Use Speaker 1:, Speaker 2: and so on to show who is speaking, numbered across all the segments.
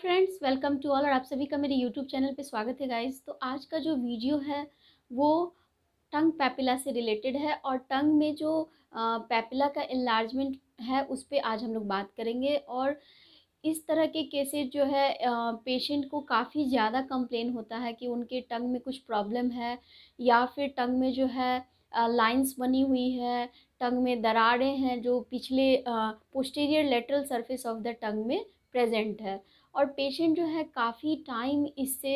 Speaker 1: friends welcome to all और आप सभी का मेरे यूट्यूब चैनल पे स्वागत है गाइस तो आज का जो वीडियो है वो टंग पैपिला से रिलेटेड है और टंग में जो पैपिला का इलार्जमेंट है उस पर आज हम लोग बात करेंगे और इस तरह के केसेस जो है पेशेंट को काफ़ी ज़्यादा कंप्लेन होता है कि उनके टंग में कुछ प्रॉब्लम है या फिर टंग में जो है लाइंस बनी हुई है टंग में दरारें हैं जो पिछले posterior lateral surface of the tongue में प्रेजेंट है और पेशेंट जो है काफ़ी टाइम इससे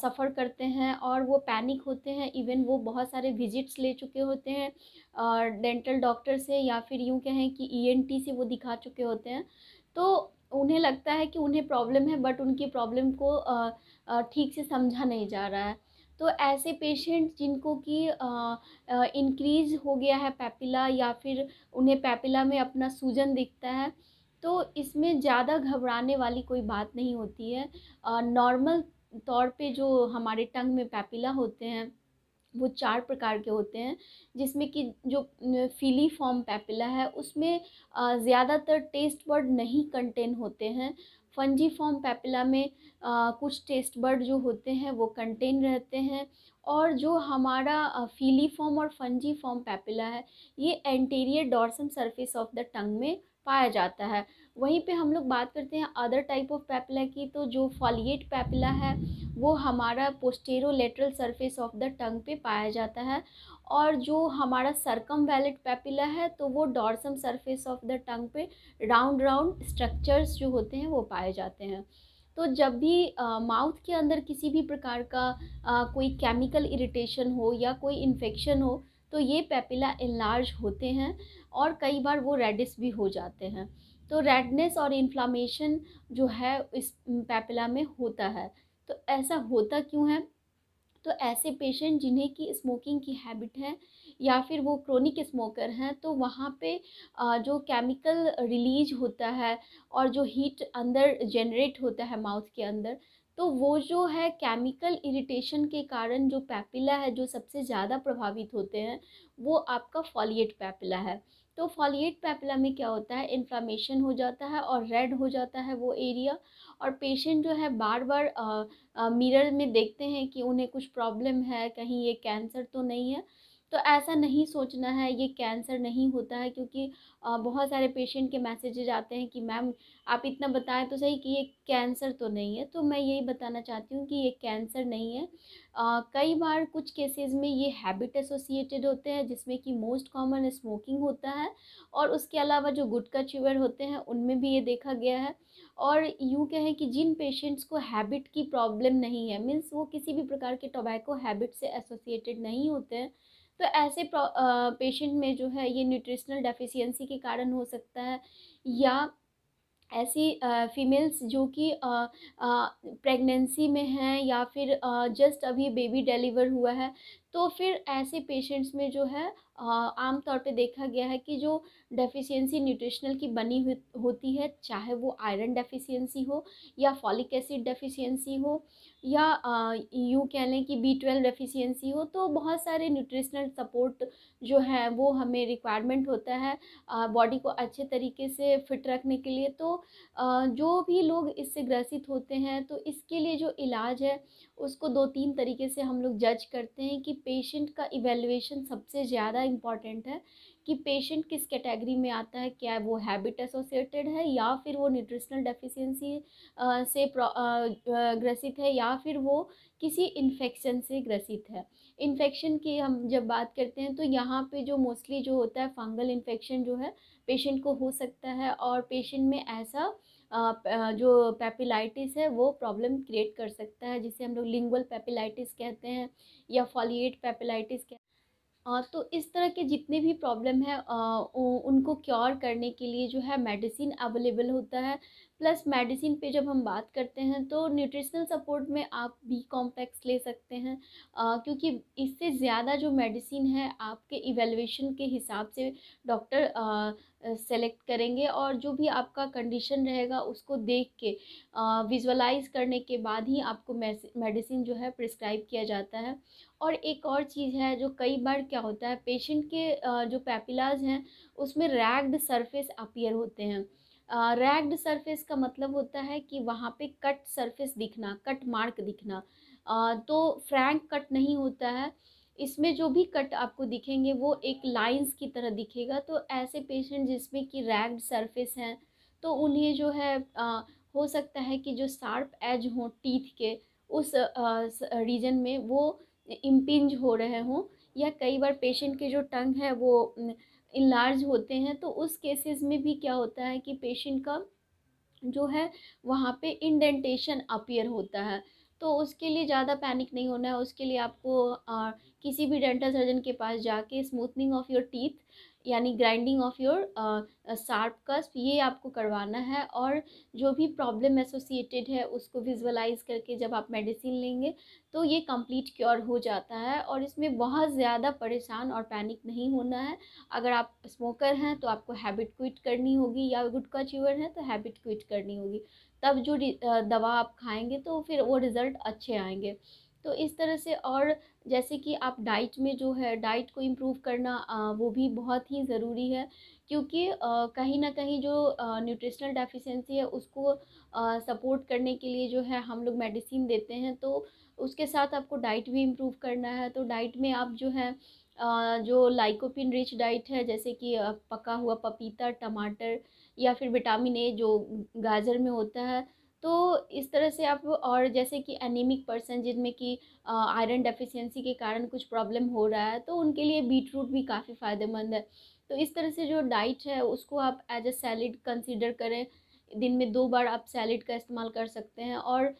Speaker 1: सफ़र करते हैं और वो पैनिक होते हैं इवन वो बहुत सारे विजिट्स ले चुके होते हैं डेंटल डॉक्टर से या फिर यूँ कहें कि ई e से वो दिखा चुके होते हैं तो उन्हें लगता है कि उन्हें प्रॉब्लम है बट उनकी प्रॉब्लम को ठीक से समझा नहीं जा रहा है तो ऐसे पेशेंट जिनको कि इंक्रीज हो गया है पैपिला या फिर उन्हें पैपिला में अपना सूजन दिखता है तो इसमें ज़्यादा घबराने वाली कोई बात नहीं होती है नॉर्मल तौर पे जो हमारे टंग में पैपिला होते हैं वो चार प्रकार के होते हैं जिसमें कि जो फीली फॉर्म पैपिला है उसमें ज़्यादातर टेस्ट बर्ड नहीं कंटेन होते हैं फंजी फॉर्म पैपिला में आ, कुछ टेस्ट बर्ड जो होते हैं वो कंटेन रहते हैं और जो हमारा फीली फॉर्म और फंजी फॉर्म पैपिला है ये anterior dorsum surface of the tongue में पाया जाता है वहीं पे हम लोग बात करते हैं अदर टाइप ऑफ पैपिला की तो जो फॉलिएट पैपिला है वो हमारा postero lateral surface of the tongue पे पाया जाता है और जो हमारा सरकम वैलेट पैपिला है तो वो dorsum surface of the tongue पे राउंड राउंड स्ट्रक्चर्स जो होते हैं वो पाए जाते हैं तो जब भी माउथ के अंदर किसी भी प्रकार का आ, कोई केमिकल इरिटेशन हो या कोई इन्फेक्शन हो तो ये पेपिला इलार्ज होते हैं और कई बार वो रेडिस भी हो जाते हैं तो रेडनेस और इन्फ्लामेशन जो है इस पेपिला में होता है तो ऐसा होता क्यों है तो ऐसे पेशेंट जिन्हें की स्मोकिंग की हैबिट है या फिर वो क्रोनिक स्मोकर हैं तो वहाँ पे जो केमिकल रिलीज होता है और जो हीट अंदर जनरेट होता है माउथ के अंदर तो वो जो है केमिकल इरिटेशन के कारण जो पैपिला है जो सबसे ज़्यादा प्रभावित होते हैं वो आपका फॉलिएट पैपिला है तो फॉलिएट पैपला में क्या होता है इन्फ्लामेशन हो जाता है और रेड हो जाता है वो एरिया और पेशेंट जो है बार बार मिरर में देखते हैं कि उन्हें कुछ प्रॉब्लम है कहीं ये कैंसर तो नहीं है तो ऐसा नहीं सोचना है ये कैंसर नहीं होता है क्योंकि बहुत सारे पेशेंट के मैसेजेज आते हैं कि मैम आप इतना बताएं तो सही कि ये कैंसर तो नहीं है तो मैं यही बताना चाहती हूँ कि ये कैंसर नहीं है आ, कई बार कुछ केसेस में ये हैबिट एसोसिएटेड होते हैं जिसमें कि मोस्ट कॉमन स्मोकिंग होता है और उसके अलावा जो गुटका चिवर होते हैं उनमें भी ये देखा गया है और यूँ कहें कि जिन पेशेंट्स को हैबिट की प्रॉब्लम नहीं है मीन्स वो किसी भी प्रकार के टोबैको हैबिट से एसोसिएटेड नहीं होते हैं तो ऐसे पेशेंट में जो है ये न्यूट्रिशनल डेफिशिएंसी के कारण हो सकता है या ऐसी फीमेल्स जो कि प्रेगनेंसी में हैं या फिर जस्ट अभी बेबी डिलीवर हुआ है तो फिर ऐसे पेशेंट्स में जो है आमतौर पे देखा गया है कि जो डेफिशिएंसी न्यूट्रिशनल की बनी हुई होती है चाहे वो आयरन डेफिशिएंसी हो या फॉलिक एसिड डेफिशिएंसी हो या यूँ कह लें कि बी ट्वेल्व डेफिशियंसी हो तो बहुत सारे न्यूट्रिशनल सपोर्ट जो है वो हमें रिक्वायरमेंट होता है बॉडी को अच्छे तरीके से फिट रखने के लिए तो आ, जो भी लोग इससे ग्रसित होते हैं तो इसके लिए जो इलाज है उसको दो तीन तरीके से हम लोग जज करते हैं कि पेशेंट का इवेल्युएशन सबसे ज़्यादा इम्पॉर्टेंट है कि पेशेंट किस कैटेगरी में आता है क्या वो हैबिट एसोसिएटेड है या फिर वो न्यूट्रिशनल डेफिशिएंसी से ग्रसित है या फिर वो किसी इन्फेक्शन से ग्रसित है इन्फेक्शन की हम जब बात करते हैं तो यहाँ पे जो मोस्टली जो होता है फंगल इन्फेक्शन जो है पेशेंट को हो सकता है और पेशेंट में ऐसा जो पेपिलाइटिस है वो प्रॉब्लम क्रिएट कर सकता है जिसे हम लोग लिंगुअल पेपिलाइटिस कहते हैं या फॉलिएट पेपिलाइटिस कहते हैं तो इस तरह के जितने भी प्रॉब्लम है उनको क्योर करने के लिए जो है मेडिसिन अवेलेबल होता है प्लस मेडिसिन पे जब हम बात करते हैं तो न्यूट्रिशनल सपोर्ट में आप बी कॉम्प्लेक्स ले सकते हैं क्योंकि इससे ज़्यादा जो मेडिसिन है आपके इवेलुएशन के हिसाब से डॉक्टर सेलेक्ट करेंगे और जो भी आपका कंडीशन रहेगा उसको देख के विजुअलाइज करने के बाद ही आपको मेडिसिन जो है प्रिस्क्राइब किया जाता है और एक और चीज़ है जो कई बार क्या होता है पेशेंट के जो पैपिलाज हैं उसमें रैग्ड सरफेस अपीयर होते हैं रैग्ड सरफेस का मतलब होता है कि वहाँ पे कट सरफेस दिखना कट मार्क दिखना तो फ्रैंक कट नहीं होता है इसमें जो भी कट आपको दिखेंगे वो एक लाइंस की तरह दिखेगा तो ऐसे पेशेंट जिसमें कि रैग्ड सरफेस हैं तो उन्हें जो है आ, हो सकता है कि जो शार्प एज हो टीथ के उस रीजन में वो इम्पिंज हो रहे हों या कई बार पेशेंट के जो टंग है वो इलार्ज होते हैं तो उस केसेस में भी क्या होता है कि पेशेंट का जो है वहाँ पे इंडेंटेशन अपियर होता है तो उसके लिए ज़्यादा पैनिक नहीं होना है उसके लिए आपको आ, किसी भी डेंटल सर्जन के पास जाके स्मूथनिंग ऑफ योर टीथ यानी grinding of your sharp cusp ये आपको करवाना है और जो भी प्रॉब्लम एसोसिएटेड है उसको विजुअलाइज करके जब आप मेडिसिन लेंगे तो ये कंप्लीट क्योर हो जाता है और इसमें बहुत ज़्यादा परेशान और पैनिक नहीं होना है अगर आप स्मोकर हैं तो आपको हैबिट क्विट करनी होगी या गुटका च्यूअर हैं तो हैबिट क्विट करनी होगी तब जो दवा आप खाएंगे तो फिर वो रिज़ल्ट अच्छे आएंगे तो इस तरह से और जैसे कि आप डाइट में जो है डाइट को इम्प्रूव करना आ, वो भी बहुत ही ज़रूरी है क्योंकि कहीं ना कहीं जो न्यूट्रिशनल डेफिशिएंसी है उसको आ, सपोर्ट करने के लिए जो है हम लोग मेडिसिन देते हैं तो उसके साथ आपको डाइट भी इम्प्रूव करना है तो डाइट में आप जो है आ, जो लाइकोपिन रिच डाइट है जैसे कि पका हुआ पपीता टमाटर या फिर विटामिन ए जो गाजर में होता है तो इस तरह से आप और जैसे कि एनीमिक पर्सन जिनमें कि आयरन डेफिशिएंसी के कारण कुछ प्रॉब्लम हो रहा है तो उनके लिए बीट रूट भी काफ़ी फ़ायदेमंद है तो इस तरह से जो डाइट है उसको आप एज अ सैलड कंसिडर करें दिन में दो बार आप सैलड का इस्तेमाल कर सकते हैं और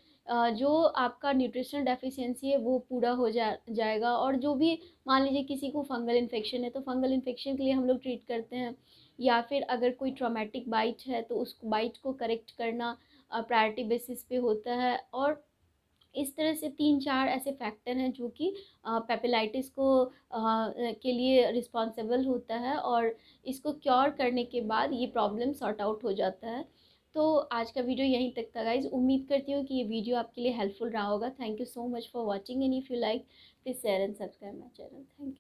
Speaker 1: जो आपका न्यूट्रिशनल डेफिशिएंसी है वो पूरा हो जा जाएगा और जो भी मान लीजिए किसी को फंगल इन्फेक्शन है तो फंगल इन्फेक्शन के लिए हम लोग ट्रीट करते हैं या फिर अगर कोई ट्रॉमेटिक बाइट है तो उस बाइट को करेक्ट करना प्रायोरिटी बेसिस पे होता है और इस तरह से तीन चार ऐसे फैक्टर हैं जो कि पेपिलाइटिस को आ, के लिए रिस्पॉन्सिबल होता है और इसको क्योर करने के बाद ये प्रॉब्लम सॉर्ट आउट हो जाता है तो आज का वीडियो यहीं तक था गाइज उम्मीद करती हूँ कि ये वीडियो आपके लिए हेल्पफुल रहा होगा thank you so much for watching and if you like please share and subscribe my channel thank you